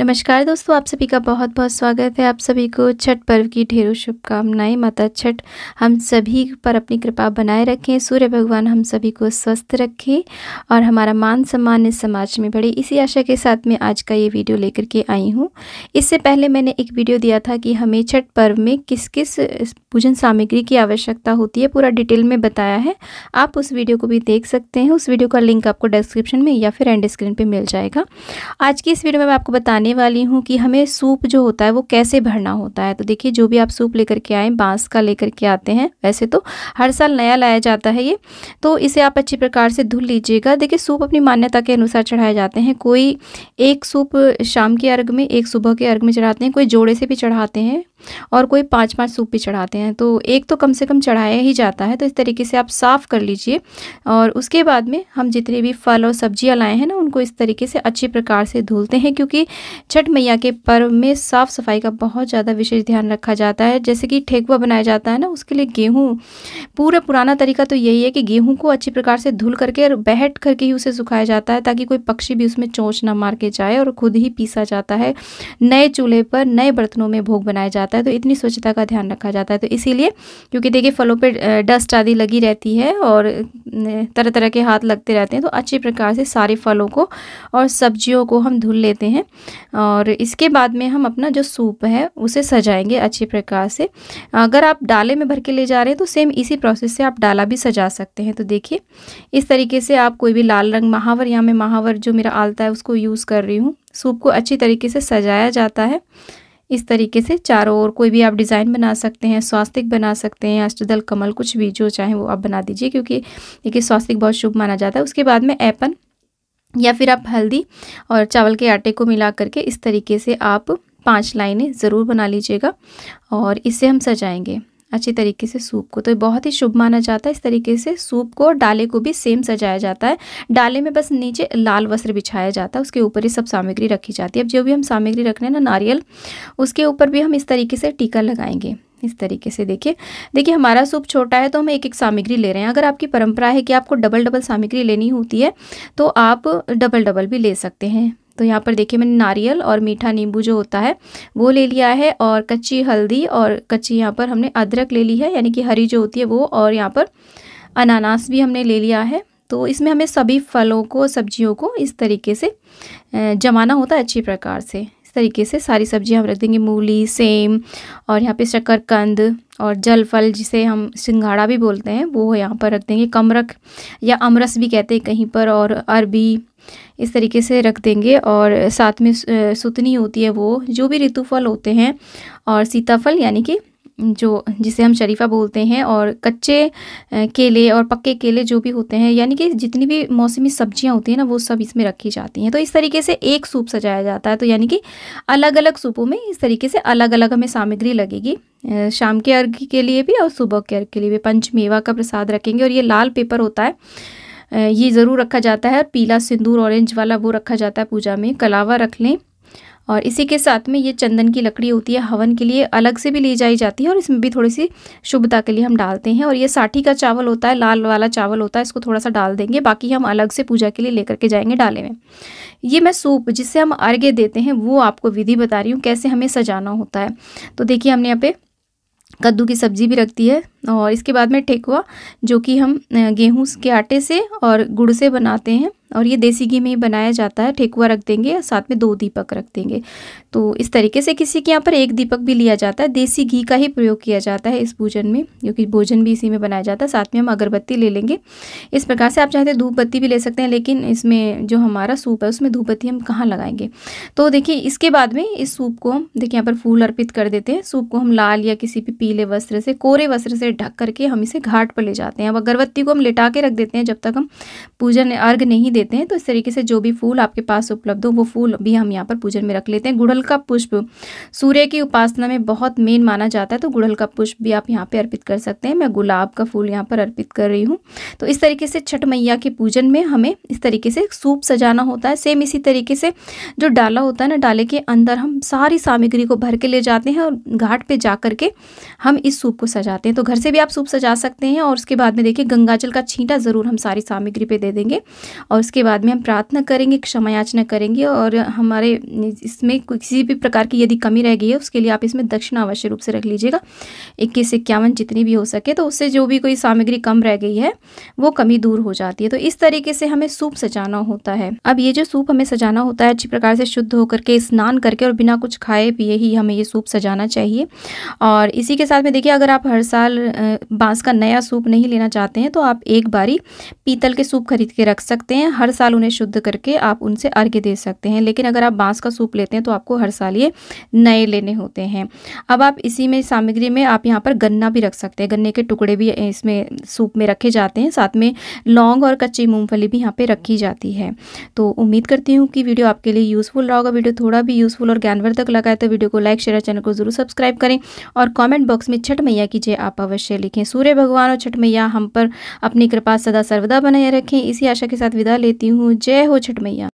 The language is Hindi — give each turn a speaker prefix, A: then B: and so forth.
A: नमस्कार दोस्तों आप सभी का बहुत बहुत स्वागत है आप सभी को छठ पर्व की ढेरों शुभकामनाएं माता छठ हम सभी पर अपनी कृपा बनाए रखें सूर्य भगवान हम सभी को स्वस्थ रखें और हमारा मान सम्मान इस समाज में बढ़े इसी आशा के साथ मैं आज का ये वीडियो लेकर के आई हूँ इससे पहले मैंने एक वीडियो दिया था कि हमें छठ पर्व में किस किस पूजन सामग्री की आवश्यकता होती है पूरा डिटेल में बताया है आप उस वीडियो को भी देख सकते हैं उस वीडियो का लिंक आपको डिस्क्रिप्शन में या फिर एंड स्क्रीन पर मिल जाएगा आज की इस वीडियो में मैं आपको बताने बताने वाली हूँ कि हमें सूप जो होता है वो कैसे भरना होता है तो देखिए जो भी आप सूप लेकर के आएँ बांस का लेकर के आते हैं वैसे तो हर साल नया लाया जाता है ये तो इसे आप अच्छी प्रकार से धुल लीजिएगा देखिए सूप अपनी मान्यता के अनुसार चढ़ाए जाते हैं कोई एक सूप शाम के अर्घ में एक सुबह के अर्घ में चढ़ाते हैं कोई जोड़े से भी चढ़ाते हैं और कोई पाँच पाँच सूप भी चढ़ाते हैं तो एक तो कम से कम चढ़ाया ही जाता है तो इस तरीके से आप साफ़ कर लीजिए और उसके बाद में हम जितने भी फल और सब्जियाँ लाए हैं ना उनको इस तरीके से अच्छी प्रकार से धुलते हैं क्योंकि छठ मैया के पर्व में साफ़ सफाई का बहुत ज़्यादा विशेष ध्यान रखा जाता है जैसे कि ठेकुआ बनाया जाता है ना उसके लिए गेहूँ पूरा पुराना तरीका तो यही है कि गेहूँ को अच्छी प्रकार से धुल करके और बैठ करके ही उसे सुखाया जाता है ताकि कोई पक्षी भी उसमें चोंच ना मार के जाए और खुद ही पीसा जाता है नए चूल्हे पर नए बर्तनों में भोग बनाया जाता है तो इतनी स्वच्छता का ध्यान रखा जाता है तो इसीलिए क्योंकि देखिए फलों पर डस्ट आदि लगी रहती है और तरह तरह के हाथ लगते रहते हैं तो अच्छी प्रकार से सारे फलों को और सब्जियों को हम धुल लेते हैं और इसके बाद में हम अपना जो सूप है उसे सजाएंगे अच्छे प्रकार से अगर आप डाले में भर के ले जा रहे हैं तो सेम इसी प्रोसेस से आप डाला भी सजा सकते हैं तो देखिए इस तरीके से आप कोई भी लाल रंग महावर या मैं महावर जो मेरा आलता है उसको यूज़ कर रही हूँ सूप को अच्छी तरीके से सजाया जाता है इस तरीके से चारों ओर कोई भी आप डिज़ाइन बना सकते हैं स्वास्तिक बना सकते हैं अष्टदल कमल कुछ भी जो चाहे वो आप बना दीजिए क्योंकि देखिए स्वास्तिक बहुत शुभ माना जाता है उसके बाद में ऐपन या फिर आप हल्दी और चावल के आटे को मिला करके इस तरीके से आप पांच लाइनें ज़रूर बना लीजिएगा और इससे हम सजाएंगे अच्छी तरीके से सूप को तो बहुत ही शुभ माना जाता है इस तरीके से सूप को और डाले को भी सेम सजाया जाता है डाले में बस नीचे लाल वस्त्र बिछाया जाता है उसके ऊपर ही सब सामग्री रखी जाती है अब जो भी हम सामग्री रख रहे हैं ना नारियल उसके ऊपर भी हम इस तरीके से टीका लगाएंगे इस तरीके से देखिए देखिए हमारा सूप छोटा है तो हम एक एक सामग्री ले रहे हैं अगर आपकी परंपरा है कि आपको डबल डबल सामग्री लेनी होती है तो आप डबल डबल भी ले सकते हैं तो यहाँ पर देखिए मैंने नारियल और मीठा नींबू जो होता है वो ले लिया है और कच्ची हल्दी और कच्ची यहाँ पर हमने अदरक ले ली है यानी कि हरी जो होती है वो और यहाँ पर अनानास भी हमने ले लिया है तो इसमें हमें सभी फलों को सब्जियों को इस तरीके से जमाना होता है अच्छी प्रकार से इस तरीके से सारी सब्जियां हम रख देंगे मूली सेम और यहाँ पे शकरकंद और जल फल जिसे हम सिंघाड़ा भी बोलते हैं वो यहाँ पर रख देंगे कमरख या अमरस भी कहते हैं कहीं पर और अरबी इस तरीके से रख देंगे और साथ में सुतनी होती है वो जो भी ऋतुफल होते हैं और सीताफल यानी कि जो जिसे हम शरीफा बोलते हैं और कच्चे केले और पक्के केले जो भी होते हैं यानी कि जितनी भी मौसमी सब्जियां होती हैं ना वो सब इसमें रखी जाती हैं तो इस तरीके से एक सूप सजाया जाता है तो यानी कि अलग अलग सूपों में इस तरीके से अलग अलग हमें सामग्री लगेगी शाम के अर्घ के लिए भी और सुबह के अर्घ के लिए भी पंचमेवा का प्रसाद रखेंगे और ये लाल पेपर होता है ये ज़रूर रखा जाता है पीला सिंदूर ऑरेंज वाला वो रखा जाता है पूजा में कलावा रख लें और इसी के साथ में ये चंदन की लकड़ी होती है हवन के लिए अलग से भी ली जाई जाती है और इसमें भी थोड़ी सी शुभता के लिए हम डालते हैं और ये साठी का चावल होता है लाल वाला चावल होता है इसको थोड़ा सा डाल देंगे बाकी हम अलग से पूजा के लिए लेकर के जाएंगे डाले में ये मैं सूप जिससे हम अर्घ्य देते हैं वो आपको विधि बता रही हूँ कैसे हमें सजाना होता है तो देखिए हमने यहाँ पे कद्दू की सब्जी भी रखती है और इसके बाद में ठेकुआ जो कि हम गेहूँ के आटे से और गुड़ से बनाते हैं और ये देसी घी में ही बनाया जाता है ठेकुआ रख देंगे साथ में दो दीपक रख देंगे तो इस तरीके से किसी के यहाँ पर एक दीपक भी लिया जाता है देसी घी का ही प्रयोग किया जाता है इस भोजन में क्योंकि भोजन भी इसी में बनाया जाता है साथ में हम अगरबत्ती ले लेंगे इस प्रकार से आप चाहते हैं तो धूप बत्ती भी ले सकते हैं लेकिन इसमें जो हमारा सूप है उसमें धूपबत्ती हम कहाँ लगाएंगे तो देखिए इसके बाद में इस सूप को हम देखिए यहाँ पर फूल अर्पित कर देते हैं सूप को हम लाल या किसी भी पीले वस्त्र से कोरे वस्त्र से ढक करके हम इसे घाट पर ले जाते हैं अब अगरबत्ती को हम लेटा के रख देते हैं जब तक हम पूजन अर्घ नहीं देते हैं तो इस तरीके से जो भी फूल आपके पास उपलब्ध हो वो फूल भी हम यहाँ पर पूजन में रख लेते हैं गुड़हल का पुष्प सूर्य की उपासना में बहुत मेन माना जाता है तो गुड़हल का पुष्प भी आप यहाँ पर अर्पित कर सकते हैं मैं गुलाब का फूल यहाँ पर अर्पित कर रही हूँ तो इस तरीके से छठ मैया के पूजन में हमें इस तरीके से सूप सजाना होता है सेम इसी तरीके से जो डाला होता है ना डाले के अंदर हम सारी सामग्री को भर के ले जाते हैं और घाट पे जा करके के हम इस सूप को सजाते हैं तो घर से भी आप सूप सजा सकते हैं और उसके बाद में देखिए गंगाजल का छींटा ज़रूर हम सारी सामग्री पे दे देंगे और इसके बाद में हम प्रार्थना करेंगे क्षमा याचना करेंगे और हमारे इसमें किसी भी प्रकार की यदि कमी रह गई है उसके लिए आप इसमें दक्षिणा अवश्य रूप से रख लीजिएगा इक्कीस इक्यावन जितनी भी हो सके तो उससे जो भी कोई सामग्री कम रह गई है वो कमी दूर हो जाती है तो इस तरीके से हमें सूप सजाना होता है अब ये जो सूप हमें सजाना होता है अच्छी प्रकार से शुद्ध होकर के स्नान करके और बिना कुछ खाए पिए ही हमें ये सूप सजाना चाहिए और इसी के साथ में देखिए अगर आप हर साल बांस का नया सूप नहीं लेना चाहते हैं तो आप एक बारी पीतल के सूप खरीद के रख सकते हैं हर साल उन्हें शुद्ध करके आप उनसे अर्घ्य दे सकते हैं लेकिन अगर आप बांस का सूप लेते हैं तो आपको हर साल ये नए लेने होते हैं अब आप इसी में सामग्री में आप यहाँ पर गन्ना भी रख सकते हैं गन्ने के टुकड़े भी इसमें सूप में रखे जाते हैं साथ में लौंग और कच्ची मूँगफली भी यहाँ पर रखी जाती है तो उम्मीद करती हूँ कि वीडियो आपके लिए यूज़फुल रहा होगा वीडियो थोड़ा भी यूज़फुल और ज्ञानवर्धक लगा है तो वीडियो को लाइक शेयर चैनल को जरूर सब्सक्राइब करें और कॉमेंट बॉक्स में छठ मैया की जय आप अवश्य लिखें सूर्य भगवान और छठ मैया हम पर अपनी कृपा सदा सर्वदा बनाए रखें इसी आशा के साथ विदा ले लेती हूँ जय हो छठ मैया